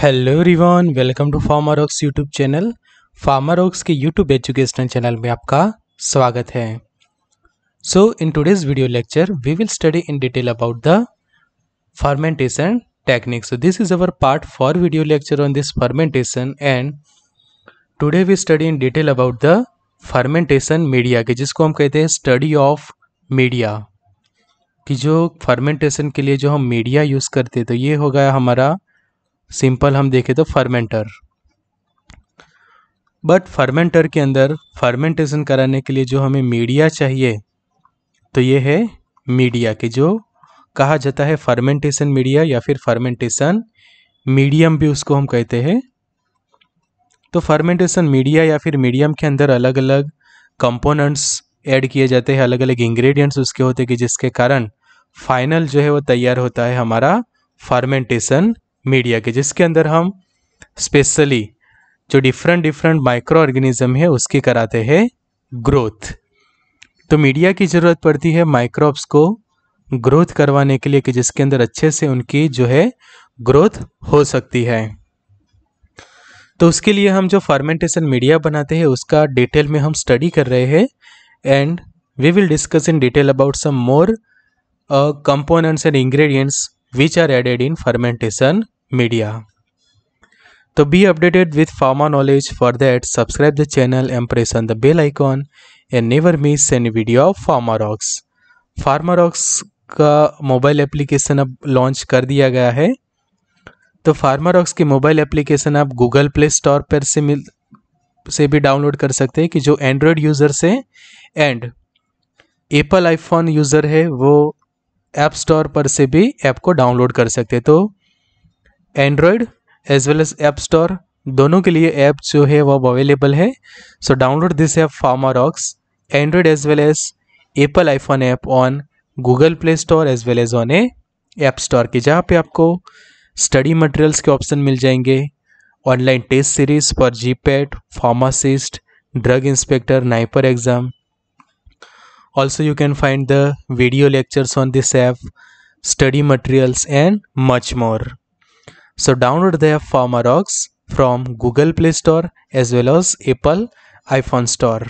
Hello everyone welcome to Pharmarocks YouTube channel Pharmarocks के YouTube educational channel में आपका स्वागत है so in today's video lecture we will study in detail about the fermentation technique so this is our part four video lecture on this fermentation and today we study in detail about the fermentation media के जिसको हम कहते हैं study of media कि जो fermentation के लिए जो हम मीडिया यूज़ करते हैं तो ये हो गया हमारा सिंपल हम देखें तो फर्मेंटर बट फर्मेंटर के अंदर फर्मेंटेशन कराने के लिए जो हमें मीडिया चाहिए तो ये है मीडिया के जो कहा जाता है फर्मेंटेशन मीडिया या फिर फर्मेंटेशन मीडियम भी उसको हम कहते हैं तो फर्मेंटेशन मीडिया या फिर मीडियम के अंदर अलग अलग कंपोनेंट्स ऐड किए जाते हैं अलग अलग इंग्रेडिएंट्स उसके होते हैं कि जिसके कारण फाइनल जो है वो तैयार होता है हमारा फर्मेंटेशन मीडिया के जिसके अंदर हम स्पेशली जो डिफरेंट डिफरेंट माइक्रो ऑर्गेनिज्म है उसकी कराते हैं ग्रोथ तो मीडिया की ज़रूरत पड़ती है माइक्रोब्स को ग्रोथ करवाने के लिए कि जिसके अंदर अच्छे से उनकी जो है ग्रोथ हो सकती है तो उसके लिए हम जो फर्मेंटेशन मीडिया बनाते हैं उसका डिटेल में हम स्टडी कर रहे हैं and we will discuss in detail about some more components and ingredients which are added in fermentation media to be updated with pharma knowledge for that subscribe the channel and press on the bell icon and never miss any video of Pharmarocks Pharmarocks का mobile application अब launch कर दिया गया है तो Pharmarocks की mobile application आप Google Play Store पर से मिल से भी डाउनलोड कर सकते हैं कि जो एंड्रॉयड यूज़र्स हैं एंड एप्पल आईफोन यूज़र है वो ऐप स्टोर पर से भी ऐप को डाउनलोड कर सकते हैं तो Android as well as App Store दोनों के लिए ऐप जो है वह अवेलेबल है so download this app Pharmarocks Android as well as Apple iPhone app on Google Play Store as well as on a App Store की जहाँ पे आपको स्टडी मटेरियल्स के ऑप्शन मिल जाएंगे online test series for GPAT pharmacist drug inspector NIPER exam also you can find the video lectures on this app study materials and much more So download the app PharmaRox from Google Play Store as well as Apple iPhone Store.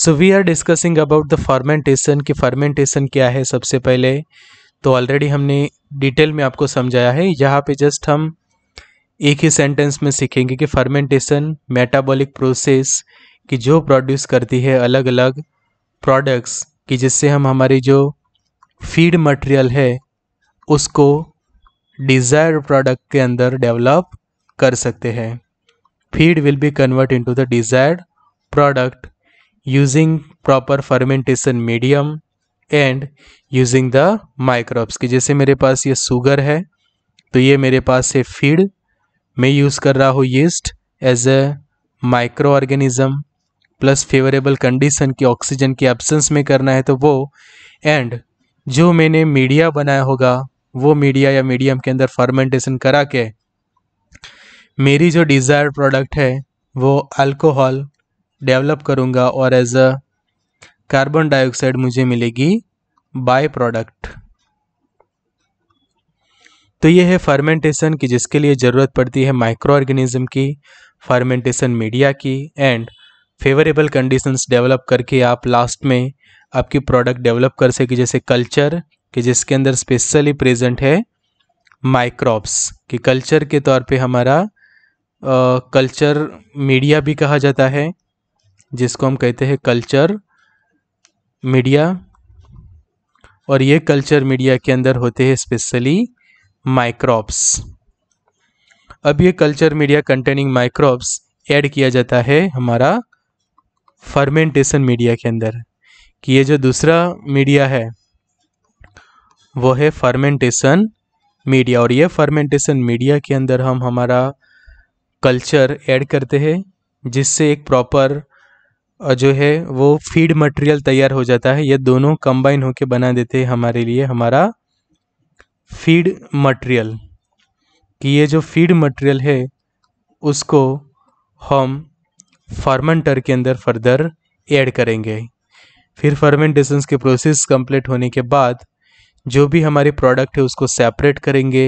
So we are discussing about the fermentation. कि fermentation क्या है सबसे पहले तो already हमने detail में आपको समझाया है यहाँ पे जस्ट हम एक ही सेंटेंस में सीखेंगे कि फर्मेंटेशन मेटाबॉलिक प्रोसेस कि जो प्रोड्यूस करती है अलग अलग प्रोडक्ट्स कि जिससे हम हमारी जो फीड मटेरियल है उसको डिज़ायर प्रोडक्ट के अंदर डेवलप कर सकते हैं feed will be convert into the desired product using proper fermentation medium and using the microbes की जैसे मेरे पास ये सुगर है तो ये मेरे पास है फीड मैं यूज़ कर रहा हूँ yeast as a microorganism plus favourable condition की ऑक्सीजन की एब्सेंस में करना है तो वो एंड जो मैंने मीडिया बनाया होगा वो मीडिया या मीडियम के अंदर फर्मेंटेशन करा के मेरी जो डिज़ायर प्रोडक्ट है वो अल्कोहल डेवलप करूँगा और एज अ कार्बन डाइऑक्साइड मुझे मिलेगी बाय प्रोडक्ट तो ये है फर्मेंटेशन की जिसके लिए ज़रूरत पड़ती है माइक्रो ऑर्गेनिज्म की फर्मेंटेशन मीडिया की एंड फेवरेबल कंडीशंस डेवलप करके आप लास्ट में आपकी प्रोडक्ट डेवलप कर सके जैसे कल्चर कि जिसके अंदर स्पेशली प्रेजेंट है माइक्रोब्स कि कल्चर के तौर पे हमारा कल्चर मीडिया भी कहा जाता है जिसको हम कहते हैं कल्चर मीडिया और ये कल्चर मीडिया के अंदर होते हैं स्पेशली माइक्रोब्स अब ये culture media containing microbes add किया जाता है हमारा फर्मेंटेशन मीडिया के अंदर कि ये जो दूसरा मीडिया है वो है फर्मेंटेशन मीडिया और ये फर्मेंटेशन मीडिया के अंदर हम हमारा कल्चर ऐड करते हैं जिससे एक प्रॉपर जो है वो फीड मटेरियल तैयार हो जाता है ये दोनों कंबाइन होकर बना देते हैं हमारे लिए हमारा फीड मटेरियल कि ये जो फीड मटेरियल है उसको हम फार्मेंटर के अंदर फर्दर ऐड करेंगे फिर फर्मेंटेशन के प्रोसेस कंप्लीट होने के बाद जो भी हमारे प्रोडक्ट है उसको सेपरेट करेंगे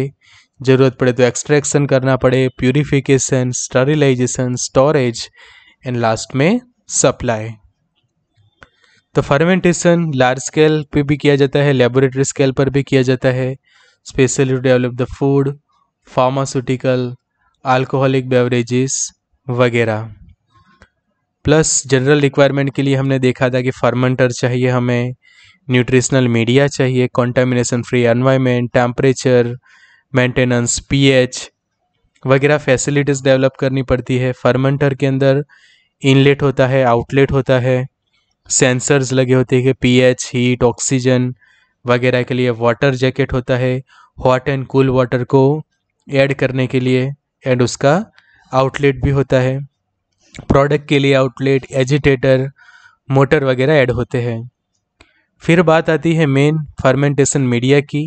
ज़रूरत पड़े तो एक्सट्रैक्शन करना पड़े purification sterilisation storage and last में सप्लाई तो फर्मेंटेशन लार्ज स्केल पे भी किया जाता है लेबोरेटरी स्केल पर भी किया जाता है specially to develop the food pharmaceutical alcoholic beverages वगैरह प्लस जनरल रिक्वायरमेंट के लिए हमने देखा था कि फर्मेंटर चाहिए हमें न्यूट्रिशनल मीडिया चाहिए contamination free environment temperature maintenance pH वगैरह फैसिलिटीज़ डेवलप करनी पड़ती है फर्मेंटर के अंदर इनलेट होता है आउटलेट होता है सेंसर्स लगे होते हैं पीएच हीट ऑक्सीजन वगैरह के लिए वाटर जैकेट होता है हॉट एंड कूल वाटर को ऐड करने के लिए एंड उसका आउटलेट भी होता है प्रोडक्ट के लिए आउटलेट एजिटेटर मोटर वगैरह ऐड होते हैं फिर बात आती है मेन फर्मेंटेशन मीडिया की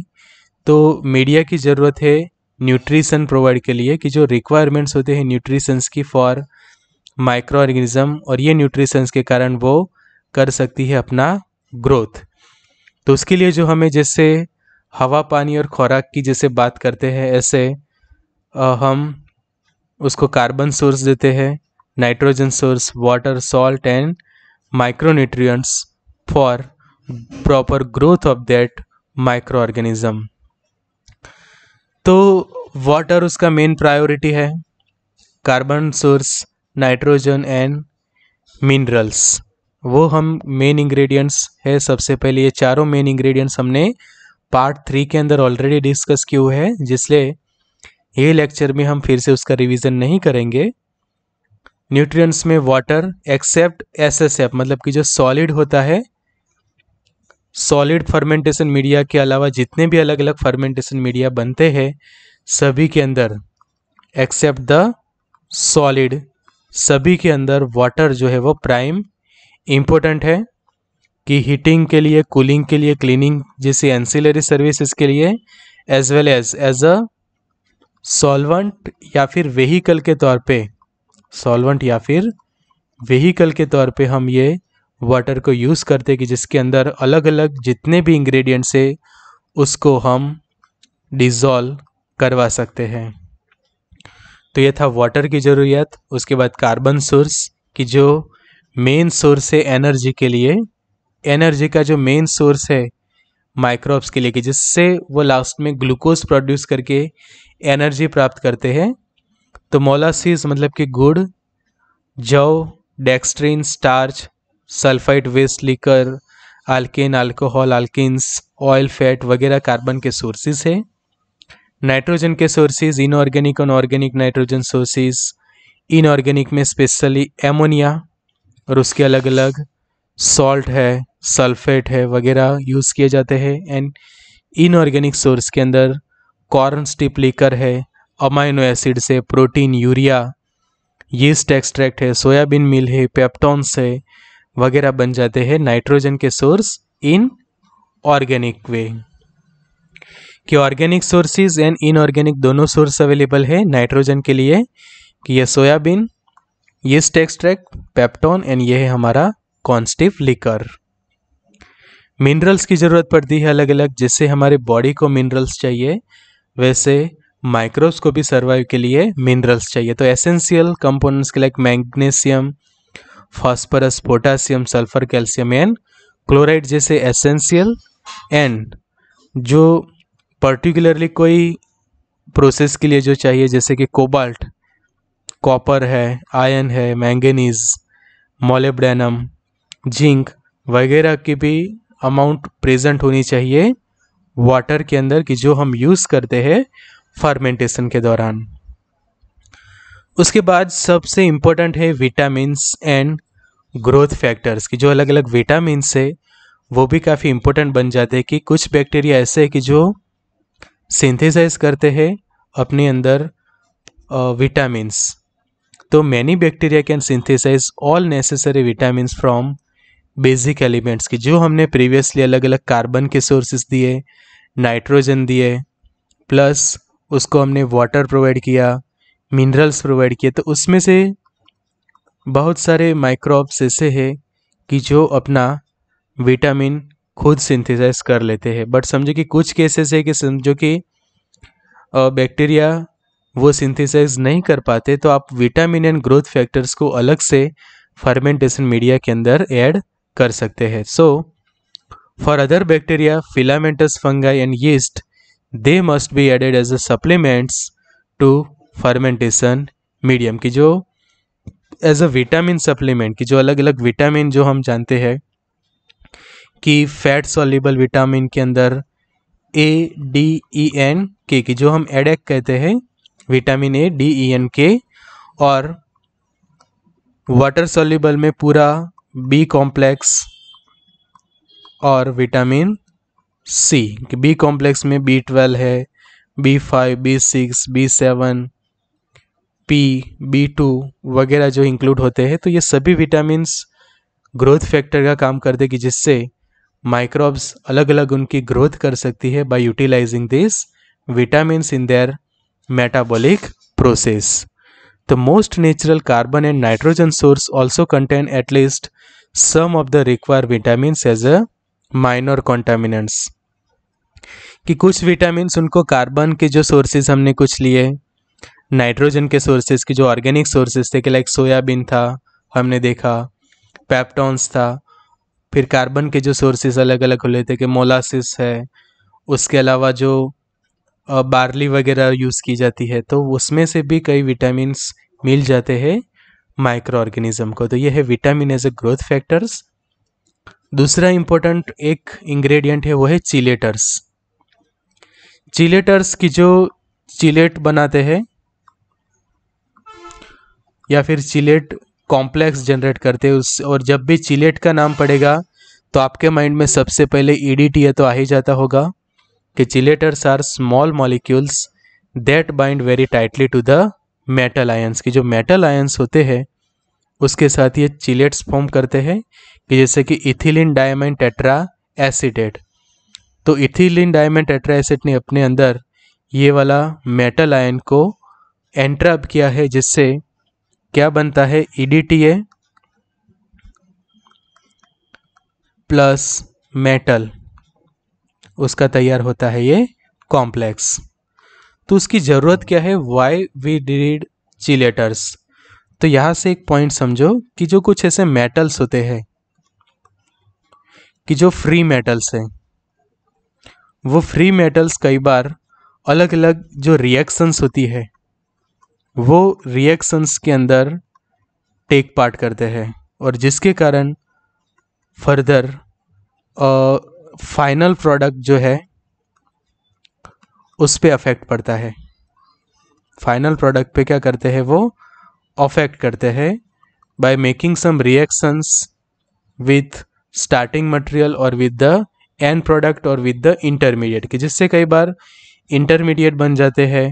तो मीडिया की ज़रूरत है न्यूट्रिशन प्रोवाइड के लिए कि जो रिक्वायरमेंट्स होते हैं न्यूट्रिशंस की फॉर माइक्रो ऑर्गेनिज़म और ये न्यूट्रिशंस के कारण वो कर सकती है अपना ग्रोथ तो उसके लिए जो हमें जैसे हवा पानी और खुराक की जैसे बात करते हैं ऐसे हम उसको कार्बन सोर्स देते हैं nitrogen source water salt and micronutrient for proper growth of that micro organism तो वाटर उसका मेन प्रायोरिटी है carbon source nitrogen and minerals वो हम मेन इंग्रेडिएंट्स है सबसे पहले ये चारों मेन इंग्रेडिएंट्स हमने पार्ट थ्री के अंदर ऑलरेडी डिस्कस किए हुए हैं जिसलिए ये लेक्चर में हम फिर से उसका रिवीजन नहीं करेंगे न्यूट्रिएंट्स में वाटर एक्सेप्ट एसएसएफ मतलब कि जो सॉलिड होता है सॉलिड फर्मेंटेशन मीडिया के अलावा जितने भी अलग अलग फर्मेंटेशन मीडिया बनते हैं सभी के अंदर एक्सेप्ट द सॉलिड सभी के अंदर वाटर जो है वो प्राइम इम्पोर्टेंट है कि हीटिंग के लिए कूलिंग के लिए क्लीनिंग जैसे एंसिलरी सर्विसेज के लिए as well as as a solvent या फिर व्हीकल के तौर पे सॉल्वेंट या फिर व्हीकल के तौर पे हम ये वाटर को यूज़ करते कि जिसके अंदर अलग अलग जितने भी इंग्रेडिएंट्स है उसको हम डिज़ोल्व करवा सकते हैं तो यह था वाटर की ज़रूरत उसके बाद कार्बन सोर्स कि जो मेन सोर्स है एनर्जी के लिए एनर्जी का जो मेन सोर्स है माइक्रोब्स के लिए कि जिससे वो लास्ट में ग्लूकोज प्रोड्यूस करके एनर्जी प्राप्त करते हैं तो मोलासिस मतलब कि गुड़ जव dextrin starch sulphide waste liquor alkene alcohol आल्किस ऑयल फैट वगैरह कार्बन के सोर्सेज है नाइट्रोजन के सोर्सेज इनऑर्गेनिक और ऑर्गेनिक नाइट्रोजन सोर्सेज इनऑर्गेनिक में स्पेशली एमोनिया और उसके अलग अलग सॉल्ट है सल्फेट है वगैरह यूज़ किए जाते हैं एंड इनऑर्गेनिक सोर्स के अंदर कॉर्न स्टिप लीकर है अमाइनो एसिड से प्रोटीन यूरिया यीस्ट एक्सट्रैक्ट है सोयाबीन मिल है पेप्टॉन्स है वगैरह बन जाते हैं नाइट्रोजन के सोर्स इन ऑर्गेनिक वे कि ऑर्गेनिक सोर्सेज एंड इनऑर्गेनिक दोनों सोर्स अवेलेबल है नाइट्रोजन के लिए कि यह सोयाबीन ये एक्सट्रैक्ट पेप्टोन एंड यह है हमारा कॉन्स्टिव लिकर मिनरल्स की ज़रूरत पड़ती है अलग अलग जिससे हमारे बॉडी को मिनरल्स चाहिए वैसे माइक्रोब्स को भी सर्वाइव के लिए मिनरल्स चाहिए तो एसेंशियल कंपोनेंट्स के like magnesium phosphorus potassium sulphur calcium and chloride जैसे एसेंशियल एंड जो पर्टिकुलरली कोई प्रोसेस के लिए जो चाहिए जैसे कि कोबाल्ट कॉपर है आयन है मैंगनीज मोलेब्डेनम जिंक वगैरह की भी अमाउंट प्रेजेंट होनी चाहिए वाटर के अंदर कि जो हम यूज़ करते हैं फार्मेंटेशन के दौरान उसके बाद सबसे इम्पोर्टेंट है विटामिन्स एंड ग्रोथ फैक्टर्स की जो अलग अलग विटामिन्स है वो भी काफ़ी इम्पोर्टेंट बन जाते हैं कि कुछ बैक्टीरिया ऐसे है कि जो सिंथेसाइज करते हैं अपने अंदर विटामिन्स तो many bacteria can synthesise all necessary vitamins from basic elements की जो हमने प्रीवियसली अलग अलग कार्बन के सोर्सेज दिए नाइट्रोजन दिए प्लस उसको हमने वाटर प्रोवाइड किया मिनरल्स प्रोवाइड किए तो उसमें से बहुत सारे माइक्रोब्स ऐसे हैं कि जो अपना विटामिन खुद सिंथेसाइज कर लेते हैं बट समझो कि कुछ केसेस है कि समझो कि बैक्टीरिया वो सिंथेसाइज नहीं कर पाते तो आप विटामिन एंड ग्रोथ फैक्टर्स को अलग से फर्मेंटेशन मीडिया के अंदर ऐड कर सकते हैं so for other bacteria filamentous fungi and yeast they must be added as a supplements to fermentation medium की जो एज अ विटामिन सप्लीमेंट की जो अलग अलग विटामिन जो हम जानते हैं कि फैट सॉल्यूबल विटामिन के अंदर ए डी ई एन के की जो हम एडेक कहते हैं vitamin A D E and K और वाटर सॉल्यूबल में पूरा बी कॉम्प्लेक्स और विटामिन सी बी कॉम्प्लेक्स में बी ट्वेल्व है B five B six B seven P B two वगैरह जो इंक्लूड होते हैं तो ये सभी विटामिन्स ग्रोथ फैक्टर का काम कर देगी जिससे माइक्रोब्स अलग अलग उनकी ग्रोथ कर सकती है by utilising this vitamin in their metabolic process the most natural carbon and nitrogen source also contain at least some of the require vitamin as a minor minor कि कुछ विटामिन उनको कार्बन के जो सोर्सेज हमने कुछ लिए नाइट्रोजन के sources के जो ऑर्गेनिक सोर्सेज थे कि लाइक सोयाबीन था हमने देखा पैप्टॉन्स था फिर कार्बन के जो सोर्सेज अलग अलग खुले थे कि मोलासिस है उसके अलावा जो बार्ली वगैरह यूज़ की जाती है तो उसमें से भी कई विटामिनस मिल जाते हैं माइक्रो ऑर्गेनिज्म को तो ये है vitamin as a growth factors दूसरा इम्पोर्टेंट एक इंग्रेडिएंट है वो है चिलेटर्स चिलेटर्स की जो चिलेट बनाते हैं या फिर चिलेट कॉम्प्लेक्स जनरेट करते हैं उस और जब भी चिलेट का नाम पड़ेगा तो आपके माइंड में सबसे पहले ई तो आ ही जाता होगा कि chelators are small molecules that bind very tightly to the metal ions की जो मेटल आयंस होते हैं उसके साथ ये चिलेट्स फॉर्म करते हैं कि जैसे कि इथिलिन डायमंड टेट्रा एसिडेट तो इथिलिन डायमंड टेट्रा एसिड ने अपने अंदर ये वाला मेटल आयन को एंट्रप किया है जिससे क्या बनता है ए प्लस मेटल उसका तैयार होता है ये कॉम्प्लेक्स तो उसकी ज़रूरत क्या है वाई वी डीड चिलेटर्स तो यहां से एक पॉइंट समझो कि जो कुछ ऐसे मेटल्स होते हैं कि जो फ्री मेटल्स हैं वो फ्री मेटल्स कई बार अलग अलग जो रिएक्शंस होती है वो रिएक्शंस के अंदर टेक पार्ट करते हैं और जिसके कारण फर्दर फाइनल प्रोडक्ट जो है उस पर अफेक्ट पड़ता है फाइनल प्रोडक्ट पे क्या करते हैं वो अफेक्ट करते हैं by making some reactions with starting material और विद द एंड प्रोडक्ट और विद द इंटरमीडिएट कि जिससे कई बार इंटरमीडिएट बन जाते हैं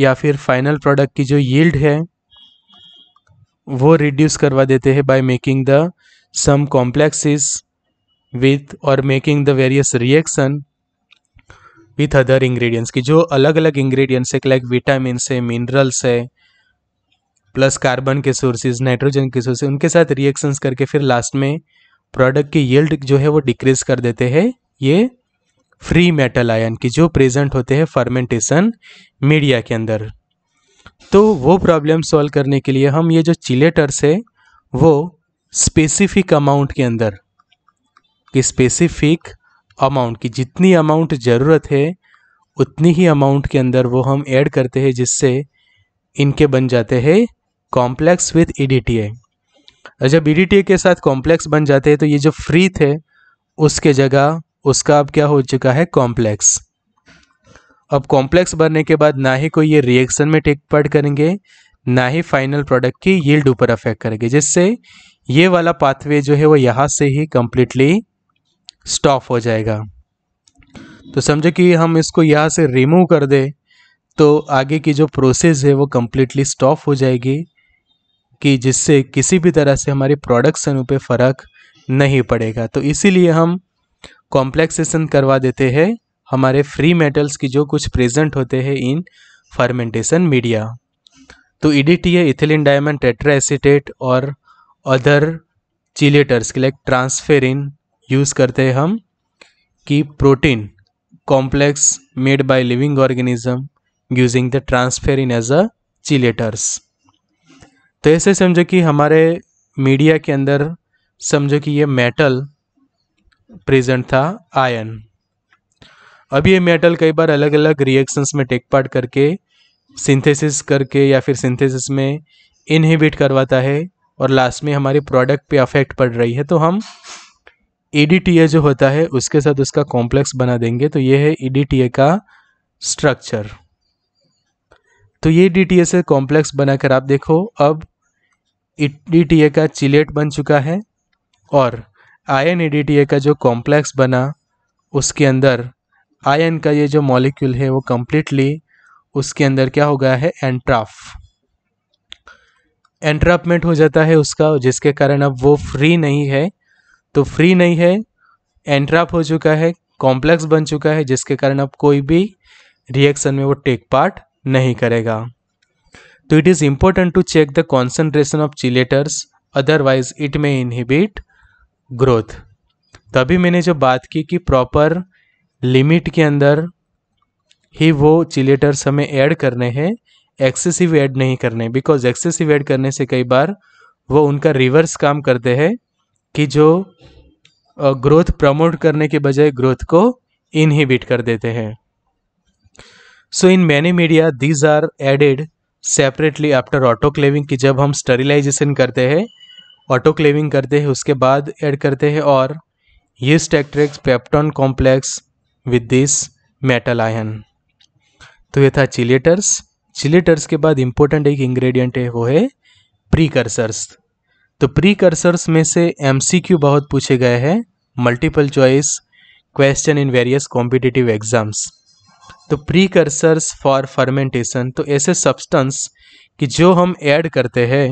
या फिर फाइनल प्रोडक्ट की जो यील्ड है वो रिड्यूस करवा देते हैं by making the some complexes with और making the various reaction with other ingredients की जो अलग अलग इंग्रेडिएंट्स है लाइक विटामिन है मिनरल्स है प्लस कार्बन के सोर्सेज नाइट्रोजन के सोर्सेज उनके साथ रिएक्शंस करके फिर लास्ट में प्रोडक्ट की यील्ड जो है वो डिक्रीज कर देते हैं ये फ्री मेटल आयन की जो प्रेजेंट होते हैं फर्मेंटेशन मीडिया के अंदर तो वो प्रॉब्लम सॉल्व करने के लिए हम ये जो चिलेटर्स है वो स्पेसिफिक अमाउंट के अंदर कि स्पेसिफिक अमाउंट की जितनी अमाउंट ज़रूरत है उतनी ही अमाउंट के अंदर वो हम ऐड करते हैं जिससे इनके बन जाते हैं कॉम्प्लेक्स विथ ई e और जब ई e के साथ कॉम्प्लेक्स बन जाते हैं तो ये जो फ्री थे उसके जगह उसका अब क्या हो चुका है कॉम्प्लेक्स अब कॉम्प्लेक्स बनने के बाद ना ही कोई ये रिएक्शन में टेक पार्ट करेंगे ना ही फाइनल प्रोडक्ट की यील्ड ऊपर अफेक्ट करेंगे जिससे ये वाला पाथवे जो है वो यहाँ से ही कम्प्लीटली स्टॉप हो जाएगा तो समझो कि हम इसको यहाँ से रिमूव कर दें तो आगे की जो प्रोसेस है वो कम्प्लीटली स्टॉप हो जाएगी कि जिससे किसी भी तरह से हमारे प्रोडक्शन पे फ़र्क नहीं पड़ेगा तो इसीलिए हम कॉम्प्लेक्सेशन करवा देते हैं हमारे फ्री मेटल्स की जो कुछ प्रेजेंट होते हैं इन फर्मेंटेशन मीडिया तो ईडीटीए इथिलीन डायमंड टेट्राएसिटेट और अदर चिलेटर्स के लाइक ट्रांसफेरिन यूज़ करते हैं हम कि protein complex made by living organism using the transferrin as a chelators तो ऐसे समझो कि हमारे मीडिया के अंदर समझो कि ये मेटल प्रेजेंट था आयन अब ये मेटल कई बार अलग अलग रिएक्शंस में टेक पार्ट करके सिंथेसिस करके या फिर सिंथेसिस में इनहिबिट करवाता है और लास्ट में हमारे प्रोडक्ट पे अफेक्ट पड़ रही है तो हम ई e जो होता है उसके साथ उसका कॉम्प्लेक्स बना देंगे तो ये है ई e का स्ट्रक्चर तो ये डी e से कॉम्प्लेक्स बनाकर आप देखो अब ई का चिलेट बन चुका है और आयन ए का जो कॉम्प्लेक्स बना उसके अंदर आयन का ये जो मॉलिक्यूल है वो कम्प्लीटली उसके अंदर क्या हो गया है एंट्राफ एंट्रापमेंट हो जाता है उसका जिसके कारण अब वो फ्री नहीं है तो फ्री नहीं है एंट्राप हो चुका है कॉम्प्लेक्स बन चुका है जिसके कारण अब कोई भी रिएक्शन में वो टेक पार्ट नहीं करेगा तो it is important to check the concentration of chelators otherwise it may inhibit growth तभी मैंने जो बात की कि प्रॉपर लिमिट के अंदर ही वो चिलेटर्स हमें ऐड करने हैं एक्सेसिव ऐड नहीं करने बिकॉज एक्सेसिव ऐड करने से कई बार वो उनका रिवर्स काम करते हैं कि जो ग्रोथ प्रमोट करने के बजाय ग्रोथ को इनहिबिट कर देते हैं so in many media these are added separately after autoclaving की जब हम स्टरिलाइजेशन करते हैं ऑटो क्लेविंग करते हैं उसके बाद ऐड करते हैं और ये स्टेक्ट्रिक्स peptone complex with this metal ion तो ये था चिलेटर्स चिलेटर्स के बाद इम्पोर्टेंट एक इंग्रेडिएंट है वो है प्रीकर्सर्स तो प्रीकर्सर्स में से एमसीक्यू बहुत पूछे गए हैं multiple choice question in various competitive exams तो प्रीकर्सर्स फॉर फर्मेंटेशन तो ऐसे सब्सटेंस कि जो हम ऐड करते हैं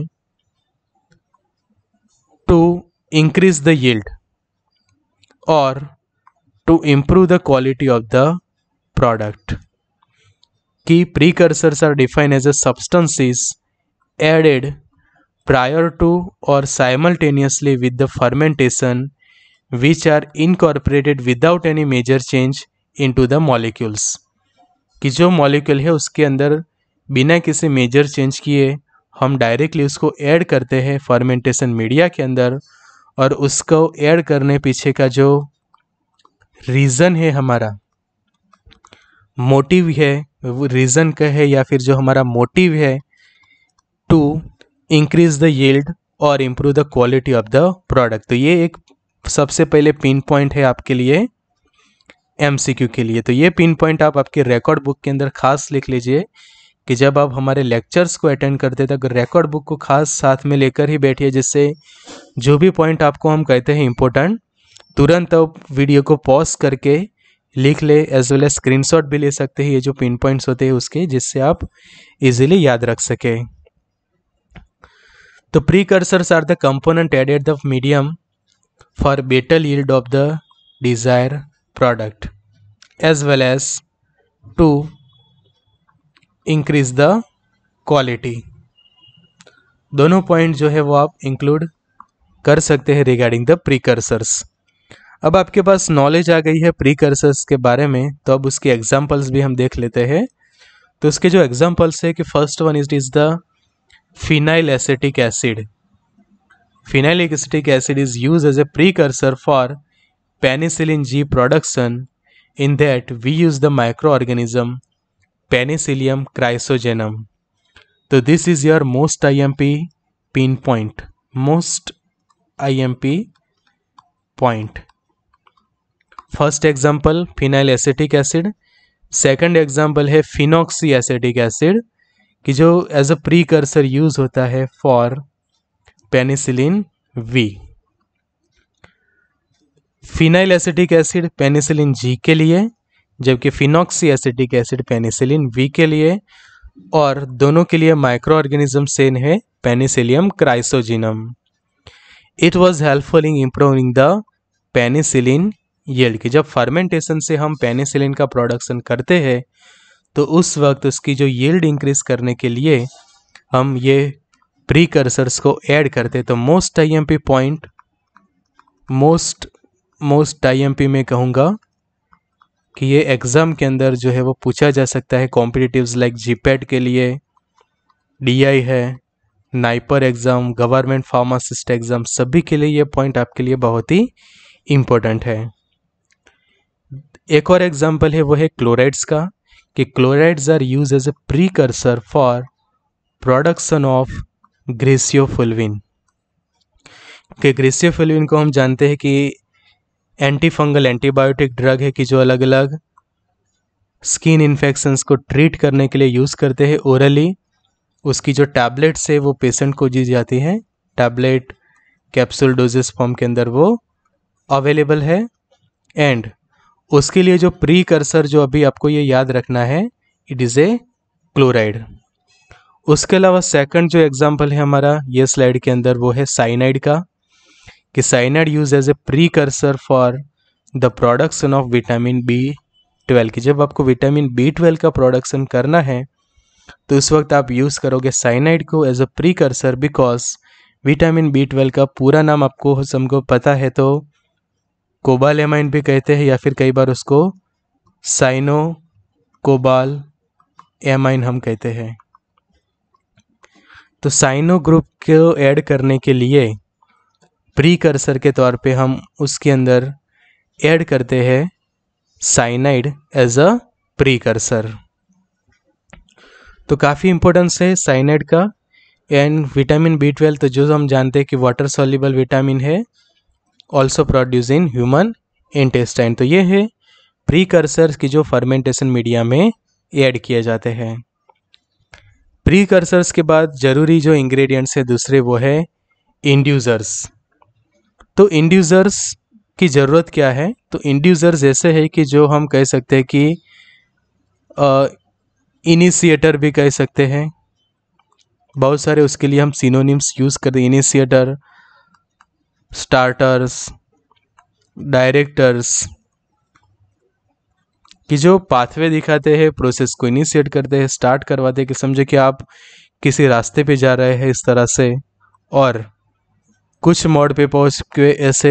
to increase the yield or to improve the quality of the product. Key precursors are defined as a substances added prior to or simultaneously with the fermentation which are incorporated without any major change into the molecules. ki jo molecule hai uske andar bina kisi major change kiye हम directly उसको add करते हैं fermentation media के अंदर और उसको add करने पीछे का जो रीज़न है हमारा मोटिव है वो रीज़न का है या फिर जो हमारा मोटिव है टू इंक्रीज द यील्ड और improve the quality of the product तो ये एक सबसे पहले पिन पॉइंट है आपके लिए एमसीक्यू के लिए तो ये पिन पॉइंट आप आपके रिकॉर्ड बुक के अंदर खास लिख लीजिए कि जब आप हमारे लेक्चर्स को अटेंड करते तो रिकॉर्ड बुक को खास साथ में लेकर ही बैठिए जिससे जो भी पॉइंट आपको हम कहते हैं इम्पोर्टेंट तुरंत आप वीडियो को पॉज करके लिख ले एज वेल एज स्क्रीनशॉट भी ले सकते हैं ये जो पिन पॉइंट्स होते हैं उसके जिससे आप इजीली याद रख सके तो precursors are the component added the medium for better yield of the desire product as well as to increase the quality दोनों पॉइंट जो है वो आप इंक्लूड कर सकते हैं रिगार्डिंग द प्रीकर्सर्स अब आपके पास नॉलेज आ गई है प्रीकर्सर्स के बारे में तो अब उसकी एग्जाम्पल्स भी हम देख लेते हैं तो उसके जो एग्जाम्पल्स है कि first one is is the phenyl acetic acid phenyl acetic acid is use as a precursor for penicillin G production in that we use the micro organism chrysogenum तो this is your most IMP pin point most IMP point first example phenyl acetic acid second example है phenoxy acetic acid कि जो as a precursor use होता है for penicillin we phenyl acetic acid penicillin G के लिए जबकि phenoxy acidic acid penicillin V के लिए और दोनों के लिए माइक्रो ऑर्गेनिज्म सेन है penicillium chrysogenum it was helpful in improving the penicillin yield की जब फर्मेंटेशन से हम पेनिसिलिन का प्रोडक्शन करते हैं तो उस वक्त उसकी जो येल्ड इंक्रीज करने के लिए हम ये प्री कर्सर्स को ऐड करते तो most I M P point most most I M P में कहूँगा कि ये एग्ज़ाम के अंदर जो है वो पूछा जा सकता है कॉम्पिटिटिव लाइक जी के लिए डी है NIPER exam government pharmacist exam सभी के लिए ये पॉइंट आपके लिए बहुत ही इम्पोर्टेंट है एक और एग्जाम्पल है वो है क्लोराइड्स का कि chlorides are use as a precursor for production of griseofulvin के ग्रेसियोफुलविन को हम जानते हैं कि एंटी फंगल एंटीबायोटिक ड्रग है कि जो अलग अलग स्किन इन्फेक्शंस को ट्रीट करने के लिए यूज़ करते हैं ओरली उसकी जो टैबलेट्स है वो पेशेंट को दी जाती है टैबलेट कैप्सूल डोजेस फॉर्म के अंदर वो अवेलेबल है एंड उसके लिए जो प्री कर्सर जो अभी आपको ये याद रखना है इट इज़ ए क्लोराइड उसके अलावा सेकंड जो एग्जांपल है हमारा ये स्लाइड के अंदर वो है साइनाइड का कि cyanide use as a precursor for the production of vitamin B twelve की जब आपको विटामिन बी ट्वेल्व का प्रोडक्शन करना है तो उस वक्त आप यूज़ करोगे साइनाइड को as a cursor because vitamin B twelve का पूरा नाम आपको हमको पता है तो कोबालेमाइन भी कहते हैं या फिर कई बार उसको साइनो कोबाल एमाइन हम कहते हैं तो साइनो ग्रुप को ऐड करने के लिए प्री कर्सर के तौर पे हम उसके अंदर ऐड करते हैं cyanide as a precursor तो काफ़ी इम्पोर्टेंस है साइनाइड का एंड विटामिन बी ट्वेल्व तो जो हम जानते हैं कि वाटर सॉल्यूबल विटामिन है also produce in human intestine तो ये है प्री कर्सर्स की जो फर्मेंटेशन मीडिया में ऐड किए जाते हैं प्री कर्सर्स के बाद ज़रूरी जो इंग्रेडिएंट्स है दूसरे वो है इंड्यूजर्स तो इंड्यूज़र्स की ज़रूरत क्या है तो इंड्यूज़र्स ऐसे है कि जो हम कह सकते हैं कि इनिशिएटर भी कह सकते हैं बहुत सारे उसके लिए हम सिनोनिम्स यूज़ करते हैं इनिशिएटर स्टार्टर्स डायरेक्टर्स कि जो पाथवे दिखाते हैं प्रोसेस को इनिशिएट करते हैं स्टार्ट करवाते हैं कि समझे कि आप किसी रास्ते पे जा रहे हैं इस तरह से और कुछ मोड़ पे पहुंच के ऐसे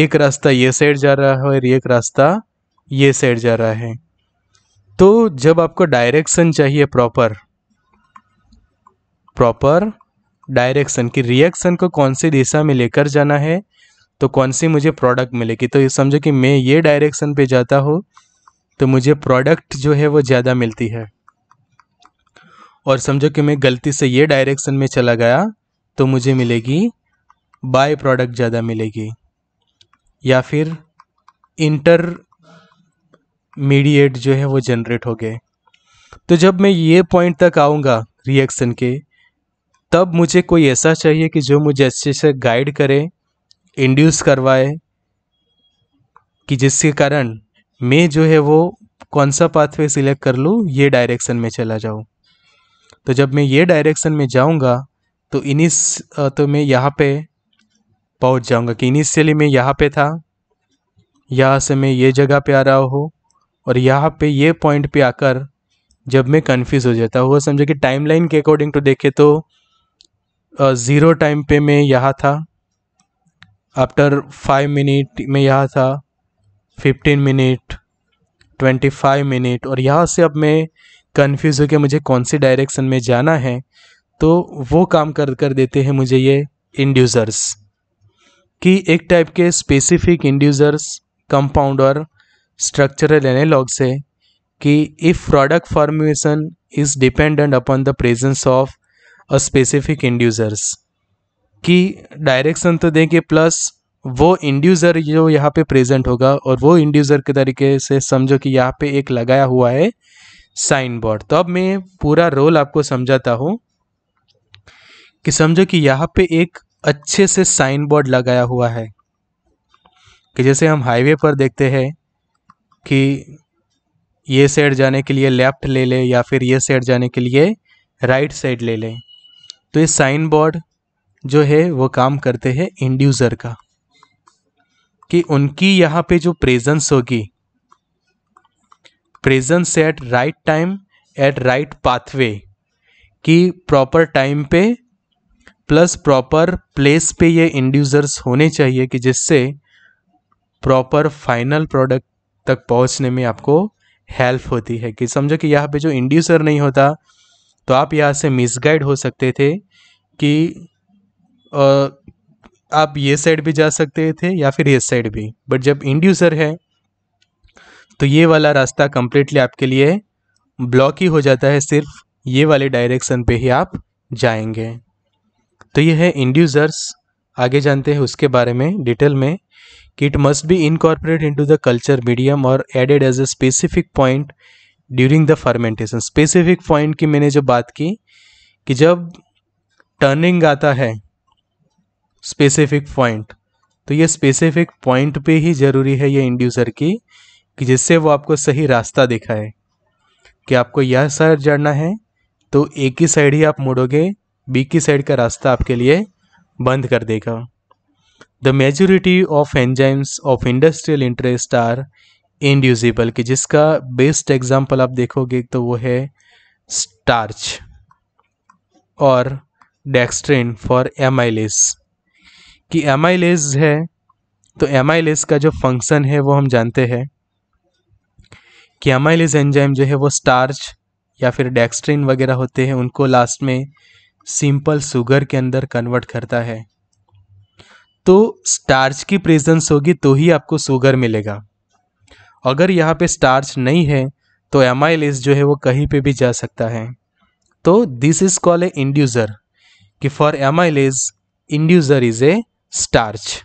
एक रास्ता ये साइड जा रहा है और एक रास्ता ये साइड जा रहा है तो जब आपको डायरेक्शन चाहिए प्रॉपर प्रॉपर डायरेक्शन कि रिएक्शन को कौन सी दिशा में लेकर जाना है तो कौन सी मुझे प्रोडक्ट मिलेगी तो ये समझो कि मैं ये डायरेक्शन पे जाता हूँ तो मुझे प्रोडक्ट जो है वो ज़्यादा मिलती है और समझो कि मैं गलती से ये डायरेक्शन में चला गया तो मुझे मिलेगी बाय प्रोडक्ट ज़्यादा मिलेगी या फिर इंटर मीडिएट जो है वो जनरेट हो गए तो जब मैं ये पॉइंट तक आऊँगा रिएक्शन के तब मुझे कोई ऐसा चाहिए कि जो मुझे अच्छे से गाइड करे इंड्यूस करवाए कि जिसके कारण मैं जो है वो कौन सा पाथवे सिलेक्ट कर लूँ ये डायरेक्शन में चला जाऊँ तो जब मैं ये डायरेक्शन में जाऊँगा तो इनिस तो मैं यहाँ पे पहुँच जाऊँगा कि इनिशियली मैं यहाँ पे था यहाँ से मैं ये जगह पे आ रहा हूँ और यहाँ पे ये पॉइंट पे आकर जब मैं कंफ्यूज हो जाता हूँ समझो कि टाइमलाइन के अकॉर्डिंग टू देखे तो ज़ीरो टाइम पे मैं यहाँ था आफ्टर फाइव मिनट में यहाँ था fifteen minute twenty five minute और यहाँ से अब मैं कन्फ्यूज़ हो गया मुझे कौन सी डायरेक्शन में जाना है तो वो काम कर कर देते हैं मुझे ये इंड्यूज़र्स कि एक टाइप के स्पेसिफिक इंड्यूज़र्स कंपाउंड और स्ट्रक्चरल एनालॉग से कि if product formation is dependent upon the presence of a specific inducers कि डायरेक्शन तो देंगे प्लस वो इंड्यूज़र जो यहाँ पे प्रेजेंट होगा और वो इंड्यूज़र के तरीके से समझो कि यहाँ पे एक लगाया हुआ है साइन बोर्ड तो अब मैं पूरा रोल आपको समझाता हूँ कि समझो कि यहाँ पे एक अच्छे से साइन बोर्ड लगाया हुआ है कि जैसे हम हाईवे पर देखते हैं कि ये साइड जाने के लिए लेफ्ट ले लें या फिर ये साइड जाने के लिए राइट साइड ले लें तो ये साइन बोर्ड जो है वो काम करते हैं इंड्यूज़र का कि उनकी यहाँ पे जो प्रेजेंस होगी presence at right time at right pathway कि प्रॉपर टाइम पे प्लस प्रॉपर प्लेस पे ये इंड्यूसर्स होने चाहिए कि जिससे प्रॉपर फाइनल प्रोडक्ट तक पहुंचने में आपको हेल्प होती है कि समझो कि यहाँ पे जो इंड्यूसर नहीं होता तो आप यहाँ से मिसगाइड हो सकते थे कि आ, आप ये साइड भी जा सकते थे या फिर ये साइड भी बट जब इंड्यूसर है तो ये वाला रास्ता कम्प्लीटली आपके लिए ब्लॉक ही हो जाता है सिर्फ ये वाले डायरेक्शन पे ही आप जाएंगे तो ये है इंड्यूजर्स आगे जानते हैं उसके बारे में डिटेल में कि it must be incorporate into the culture medium और added as a specific point during the fermentation specific point की मैंने जो बात की कि जब टर्निंग आता है स्पेसिफिक पॉइंट तो ये स्पेसिफिक पॉइंट पे ही ज़रूरी है ये इंड्यूसर की कि जिससे वो आपको सही रास्ता दिखाए कि आपको यह साइड जड़ना है तो एक ही साइड ही आप मुड़ोगे बी की साइड का रास्ता आपके लिए बंद कर देगा the majority of enzymes of industrial interest are inducible कि जिसका बेस्ट एग्जाम्पल आप देखोगे तो वो है स्टार्च और डेक्सट्रेन फॉर एमाइलेस कि एमाइलेस है तो एमाइलेस का जो फंक्शन है वो हम जानते हैं कि एमाइलेस एंजाइम जो है वो स्टार्च या फिर डेक्सट्रेन वगैरह होते हैं उनको लास्ट में सिंपल शुगर के अंदर कन्वर्ट करता है तो स्टार्च की प्रेजेंस होगी तो ही आपको शुगर मिलेगा अगर यहाँ पे स्टार्च नहीं है तो एमाइलेस जो है वो कहीं पे भी जा सकता है तो this is call a inducer कि for amylase inducer is a starch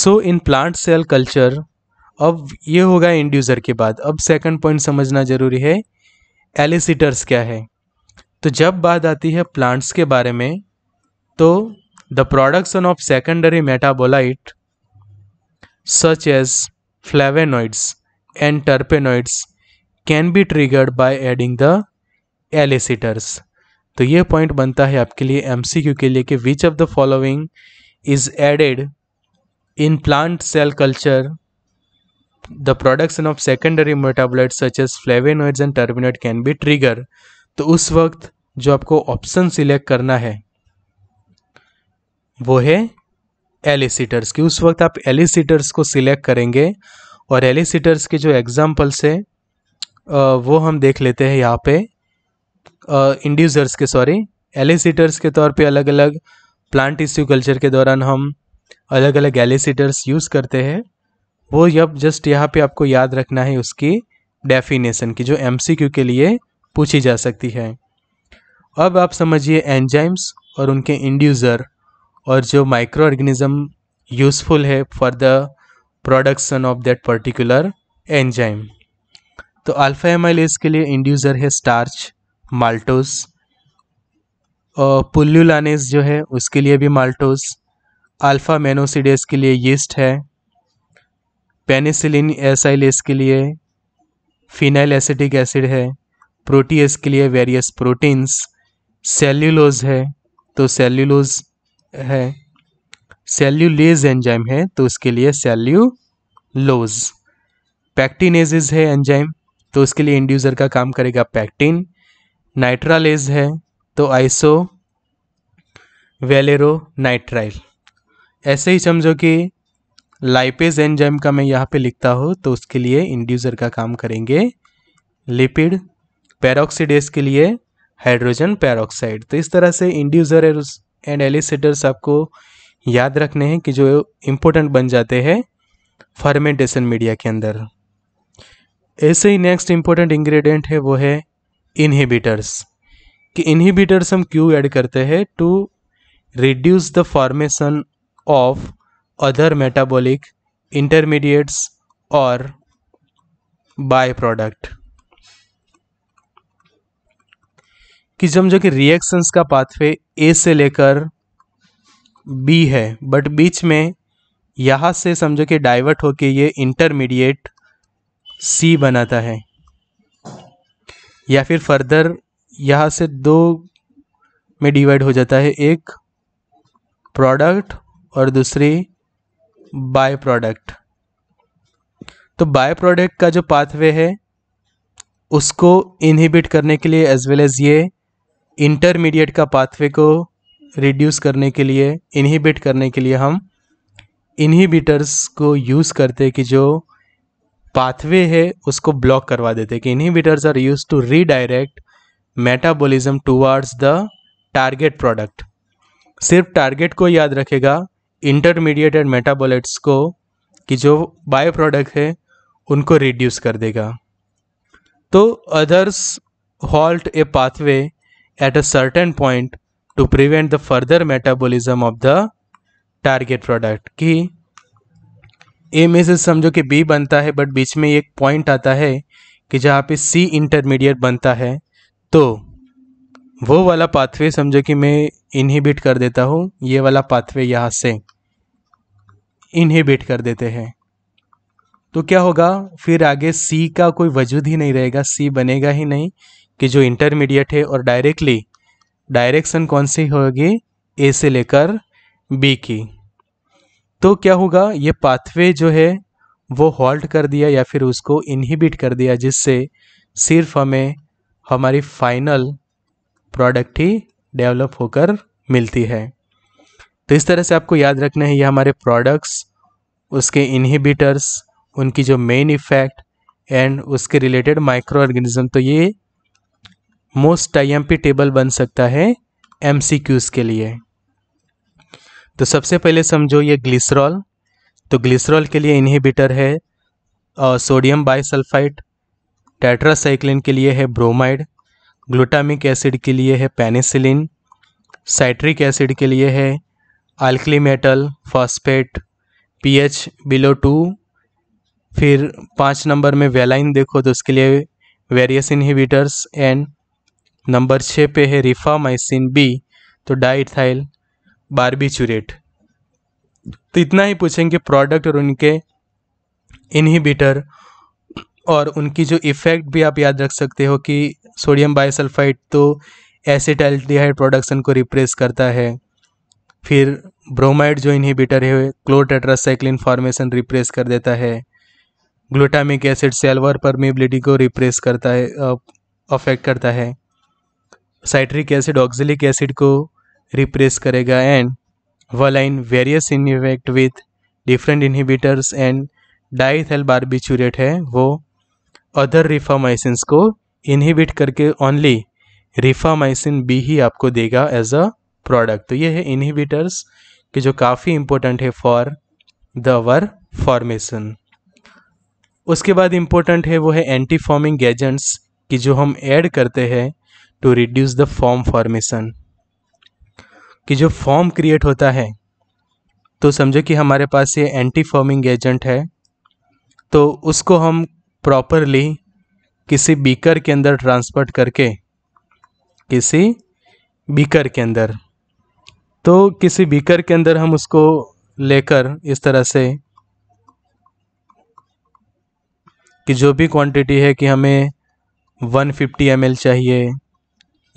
so in plant cell culture अब ये होगा इंड्यूजर के बाद अब सेकंड पॉइंट समझना जरूरी है एलिसिटर्स क्या है तो जब बात आती है प्लांट्स के बारे में तो the production of secondary metabolite such as flavonoids and terpenoids can be triggered by adding the elicitors तो ये पॉइंट बनता है आपके लिए एम के लिए कि which of the following is added in plant cell culture the production of secondary metabolite such as flavonoids and terpenoid can be trigger तो उस वक्त जो आपको ऑप्शन सिलेक्ट करना है वो है एलिसिटर्स की उस वक्त आप एलिसिटर्स को सिलेक्ट करेंगे और एलिसिटर्स के जो एग्जाम्पल्स है वो हम देख लेते हैं यहाँ पे इंड्यूजर्स के सॉरी एलिसिटर्स के तौर पे अलग अलग प्लांट टिश्यू कल्चर के दौरान हम अलग अलग एलिसिटर्स यूज़ करते हैं वो जब जस्ट यहाँ पे आपको याद रखना है उसकी डेफिनेशन की जो एम के लिए पूछी जा सकती है अब आप समझिए एंजाइम्स और उनके इंड्यूज़र और जो माइक्रो ऑर्गेनिज़म यूज़फुल है for the production of that particular enzyme तो अल्फा एमाइलेज के लिए इंड्यूज़र है स्टार्च माल्टोस पुल्यूलानेस जो है उसके लिए भी माल्टोस अल्फ़ा मेनोसिडेस के लिए यीस्ट है पेनिसिलिन एसाइलेस के लिए फिनाइल एसिटिक एसिड है प्रोटीएस के लिए वेरियस प्रोटीन्स सेल्यूलोज है तो सेल्यूलोज है सेल्यूलेज एंजाइम है तो उसके लिए सेल्यूलोज पैक्टिनेजेज है एंजाइम तो उसके लिए इंड्यूजर का काम करेगा पैक्टिन नाइट्रालेज है तो आइसो वेलेरो नाइट्राइल ऐसे ही समझो कि लाइपेज एंजाइम का मैं यहाँ पे लिखता हूँ तो उसके लिए इंड्यूजर का काम करेंगे लिपिड पैरोक्सीडेस के लिए हाइड्रोजन पैरोक्साइड तो इस तरह से इंड्यूजर एंड एलिसिटर्स आपको याद रखने हैं कि जो इम्पोर्टेंट बन जाते हैं फर्मेंटेशन मीडिया के अंदर ऐसे ही नेक्स्ट इम्पोर्टेंट इंग्रेडिएंट है वो है इनहिबिटर्स कि इनहिबिटर्स हम क्यों ऐड करते हैं to reduce the formation of other metabolic intermediates और बाय प्रोडक्ट कि समझो कि रिएक्शंस का पाथवे ए से लेकर बी है बट बीच में यहाँ से समझो कि डाइवर्ट होके ये इंटरमीडिएट सी बनाता है या फिर फर्दर यहाँ से दो में डिवाइड हो जाता है एक प्रोडक्ट और दूसरी बाय प्रोडक्ट तो बाय प्रोडक्ट का जो पाथवे है उसको इनहिबिट करने के लिए एज वेल एज ये इंटरमीडिएट का पाथवे को रिड्यूस करने के लिए इनहिबिट करने के लिए हम इनहिबिटर्स को यूज़ करते हैं कि जो पाथवे है उसको ब्लॉक करवा देते हैं कि inhibitors are use to redirect metabolism towards the target product सिर्फ टारगेट को याद रखेगा इंटरमीडिएट एंड मेटाबोलिट्स को कि जो बायो प्रोडक्ट है उनको रिड्यूस कर देगा तो others halt a pathway at a certain point to prevent the further metabolism of the target product कि ए में से समझो कि बी बनता है बट बीच में एक पॉइंट आता है कि जहाँ पे सी इंटरमीडिएट बनता है तो वो वाला पाथवे समझो कि मैं इनहिबिट कर देता हूँ ये वाला पाथवे यहाँ से इनहिबिट कर देते हैं तो क्या होगा फिर आगे सी का कोई वजूद ही नहीं रहेगा सी बनेगा ही नहीं कि जो इंटरमीडिएट है और डायरेक्टली डायरेक्शन कौन सी होगी ए से लेकर बी की तो क्या होगा ये पाथवे जो है वो हॉल्ट कर दिया या फिर उसको इनहिबिट कर दिया जिससे सिर्फ हमें हमारी फाइनल प्रोडक्ट ही डेवलप होकर मिलती है तो इस तरह से आपको याद रखना है ये हमारे प्रोडक्ट्स उसके इनहिबिटर्स उनकी जो मेन इफ़ेक्ट एंड उसके रिलेटेड माइक्रो ऑर्गेनिज्म तो ये मोस्ट आईएमपी टेबल बन सकता है एमसीक्यूज के लिए तो सबसे पहले समझो ये ग्लिसरॉल तो ग्लिसरॉल के लिए इनहिबिटर है सोडियम बाइसल्फाइड टैट्रासाइक्लिन के लिए है ब्रोमाइड ग्लूटामिक एसिड के लिए है पेनिसिलिन साइट्रिक एसिड के लिए है alkali metal phosphate pH below two फिर पाँच नंबर में वेलाइन देखो तो उसके लिए वेरियस इनहिबिटर्स एंड नंबर छः पे है रिफामाइसिन बी तो डाइथाइल बारबीचूरेट तो इतना ही पूछेंगे प्रोडक्ट और उनके इनहिबिटर और उनकी जो इफ़ेक्ट भी आप याद रख सकते हो कि सोडियम बायसल्फाइड तो एसिटाइल्डिहाइड प्रोडक्शन को रिप्रेस करता है फिर ब्रोमाइड जो इनहिबिटर है क्लोटेट्रासाइक्लिन फॉर्मेशन रिप्रेस कर देता है ग्लूटामिक एसिड सेल्वर परमेबिलिटी को रिप्रेस करता है अफेक्ट करता है साइट्रिक एसिड ऑक्जिलिक एसिड को रिप्रेस करेगा एंड वलाइन वेरियस इनिवेक्ट with different inhibitors and diethyl barbiturate है वो अदर रिफामाइसिनस को इनहिबिट करके ओनली रिफामाइसिन बी ही आपको देगा एज अ प्रोडक्ट तो ये है इनहिबिटर्स के जो काफ़ी इम्पोर्टेंट है फॉर द अवर फॉर्मेशन उसके बाद इम्पोर्टेंट है वो है एंटी फॉर्मिंग एजेंट्स की जो हम ऐड करते हैं to reduce the form formation कि जो फॉर्म क्रिएट होता है तो समझो कि हमारे पास ये एंटी फॉर्मिंग एजेंट है तो उसको हम प्रॉपरली किसी बीकर के अंदर ट्रांसफर्ट करके किसी बीकर के अंदर तो किसी बीकर के अंदर हम उसको लेकर इस तरह से कि जो भी क्वांटिटी है कि हमें 150 ml चाहिए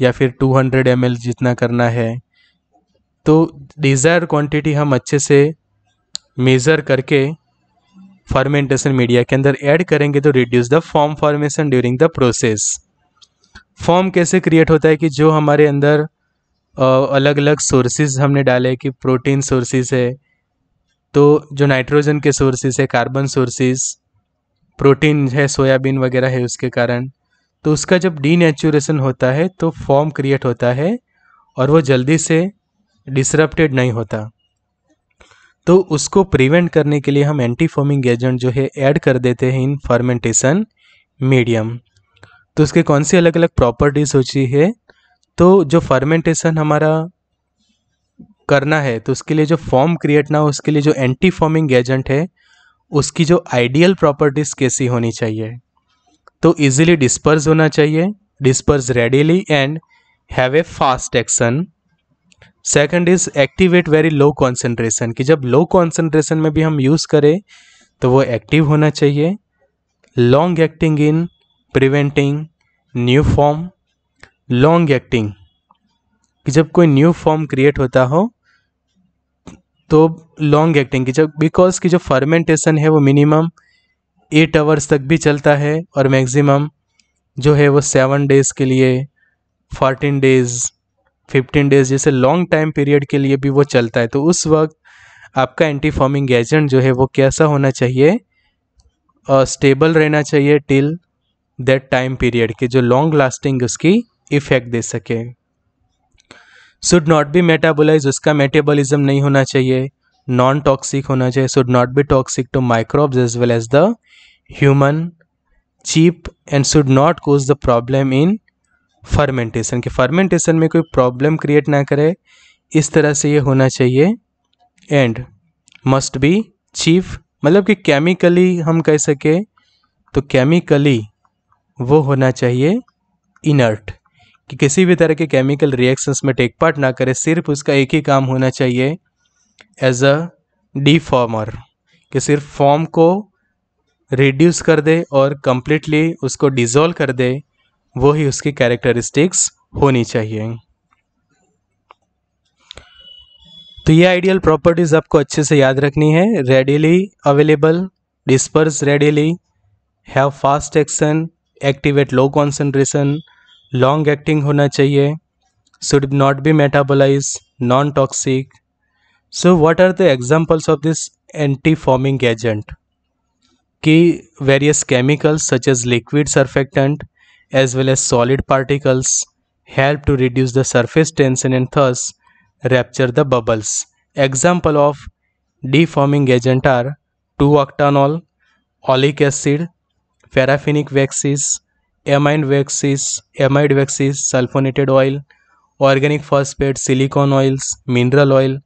या फिर 200 एम जितना करना है तो डिज़ायर क्वांटिटी हम अच्छे से मेज़र करके फर्मेंटेशन मीडिया के अंदर ऐड करेंगे तो reduce the form formation during the process form कैसे क्रिएट होता है कि जो हमारे अंदर अलग अलग सोर्सेज हमने डाले कि प्रोटीन सोर्सेज है तो जो नाइट्रोजन के सोर्सेज है कार्बन सोर्सेज प्रोटीन है सोयाबीन वगैरह है उसके कारण तो उसका जब डीनेचुरेशन होता है तो फॉर्म क्रिएट होता है और वो जल्दी से डिसरप्टेड नहीं होता तो उसको प्रिवेंट करने के लिए हम एंटी फॉर्मिंग एजेंट जो है ऐड कर देते हैं इन फर्मेंटेशन मीडियम तो उसके कौन सी अलग अलग प्रॉपर्टीज़ होती है तो जो फर्मेंटेशन हमारा करना है तो उसके लिए जो फॉर्म क्रिएट ना हो उसके लिए जो एंटी फॉर्मिंग एजेंट है उसकी जो आइडियल प्रॉपर्टीज़ कैसी होनी चाहिए तो इजीली डिस्पर्स होना चाहिए disperse readily and have a fast action second is activate very low concentration कि जब लो कॉन्सेंट्रेशन में भी हम यूज़ करें तो वो एक्टिव होना चाहिए long acting in preventing new form long acting कि जब कोई न्यू फॉर्म क्रिएट होता हो तो लॉन्ग एक्टिंग की जब बिकॉज की जो फर्मेंटेशन है वो मिनिमम एट आवर्स तक भी चलता है और मैक्सिमम जो है वो सेवन डेज़ के लिए फोर्टीन डेज़ फिफ्टीन डेज़ जैसे लॉन्ग टाइम पीरियड के लिए भी वो चलता है तो उस वक्त आपका एंटी फॉर्मिंग एजेंट जो है वो कैसा होना चाहिए स्टेबल रहना चाहिए टिल दैट टाइम पीरियड के जो लॉन्ग लास्टिंग उसकी इफ़ेक्ट दे सके शुड नॉट बी मेटाबोलाइज उसका मेटाबोलिज्म नहीं होना चाहिए नॉन टॉक्सिक होना चाहिए should not be toxic to microbes as well as the human cheap and should not cause the problem in fermentation कि फर्मेंटेशन में कोई प्रॉब्लम क्रिएट ना करे इस तरह से ये होना चाहिए एंड मस्ट बी चीप मतलब कि केमिकली हम कह सके तो केमिकली वो होना चाहिए इनर्ट कि किसी भी तरह के केमिकल रिएक्शंस में टेक पार्ट ना करे सिर्फ उसका एक ही काम होना चाहिए एज अ डी फॉर्मर कि सिर्फ फॉर्म को रिड्यूस कर दे और कम्प्लीटली उसको डिज़ोल्व कर दे वो ही उसकी कैरेक्टरिस्टिक्स होनी चाहिए तो ये आइडियल प्रॉपर्टीज़ आपको अच्छे से याद रखनी है readily available disperse readily have fast action activate low concentration long acting होना चाहिए should not be metabolise non toxic so what are the examples of this anti foaming agent key various chemicals such as liquid surfactant as well as solid particles help to reduce the surface tension and thus rupture the bubbles. Example of deforming agent are 2-octanol, oleic acid, paraffinic waxes, amine waxes, amide waxes, sulfonated oil, organic phosphate, silicon oils, mineral oil,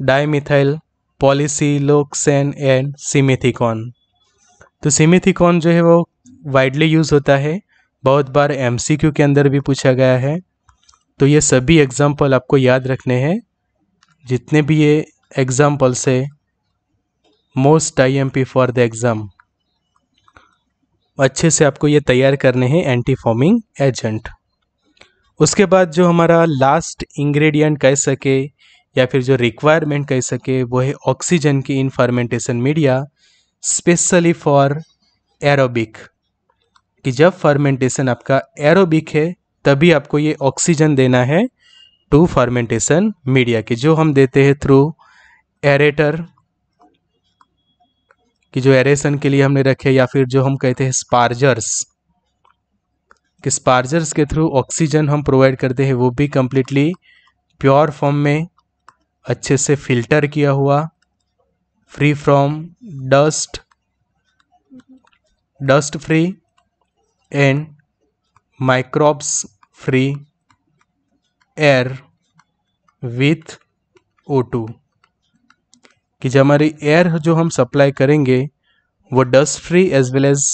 dimethyl, polysiloxane and simethicone. तो सेमीथिकॉन जो है वो widely use होता है बहुत बार M के अंदर भी पूछा गया है तो ये सभी एग्ज़ाम्पल आपको याद रखने हैं जितने भी ये एग्ज़ाम्पल से most I M P for the exam अच्छे से आपको ये तैयार करने हैं एंटी फॉर्मिंग एजेंट उसके बाद जो हमारा लास्ट इंग्रेडिएंट कह सके या फिर जो रिक्वायरमेंट कह सके वो है ऑक्सीजन की in fermentation media specially for aerobic कि जब फर्मेंटेशन आपका एरोबिक है तभी आपको ये ऑक्सीजन देना है टू फर्मेंटेशन मीडिया की जो हम देते हैं थ्रू एरेटर कि जो एरेसन के लिए हमने रखे या फिर जो हम कहते हैं स्पार्जर्स कि स्पार्जर्स के थ्रू ऑक्सीजन हम प्रोवाइड करते हैं वो भी कम्प्लीटली प्योर फॉर्म में अच्छे से फिल्टर किया हुआ free from dust dust free and microbes free air with O2 कि जो हमारी एयर जो हम सप्लाई करेंगे वो dust free as well as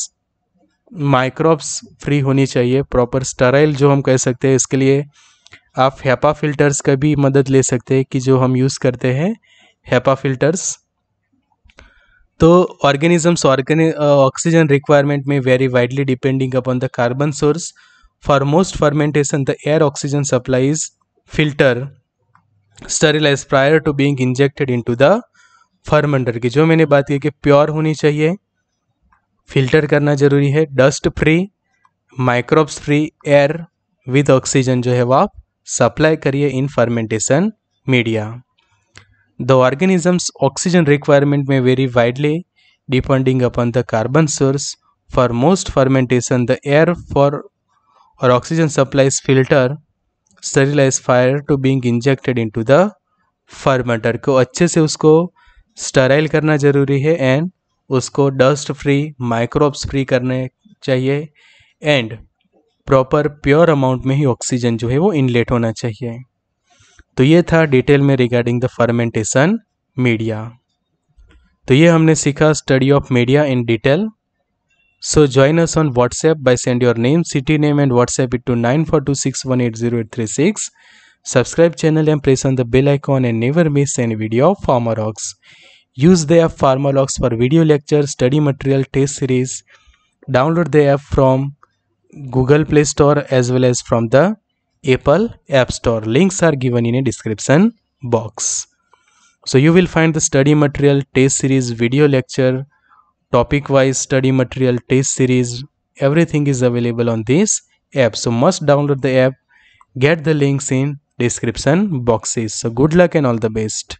microbes free होनी चाहिए प्रॉपर स्टराइल जो हम कह सकते हैं इसके लिए आप हेपा फिल्टर्स का भी मदद ले सकते हैं कि जो हम यूज़ करते हैं हेपा फिल्टर्स तो ऑर्गेनिजम्स ऑर्गेनि ऑक्सीजन रिक्वायरमेंट में very widely depending upon the carbon source for most fermentation the air oxygen supply is filter sterilise prior to being injected in to the fermenter की जो मैंने बात की कि प्योर होनी चाहिए फिल्टर करना जरूरी है dust free microbes free air with oxygen जो है वो आप सप्लाई करिए in fermentation media The organism's oxygen requirement may vary widely depending upon the carbon source. For most fermentation, the air for or oxygen supply is filtered, sterilized fire to being injected into the fermenter को अच्छे से उसको स्टराइल करना ज़रूरी है and उसको dust free microbes free करने चाहिए एंड प्रॉपर प्योर अमाउंट में ही ऑक्सीजन जो है वो इनलेट होना चाहिए तो ये था डिटेल में रिगार्डिंग द फर्मेंटेशन मीडिया तो ये हमने सीखा study of media in detail so join us on WhatsApp by send your name city name and WhatsApp it to nine four two six one eight zero eight three six subscribe channel and press on the bell icon and never miss an video of Pharmologs use the app Pharmologs for video lecture study material test series download the app from Google Play Store as well as from the Apple App Store. Links are given in a description box. So you will find the study material, test series, video lecture, topic wise study material, test series, everything is available on this app. So must download the app, get the links in description boxes. So good luck and all the best.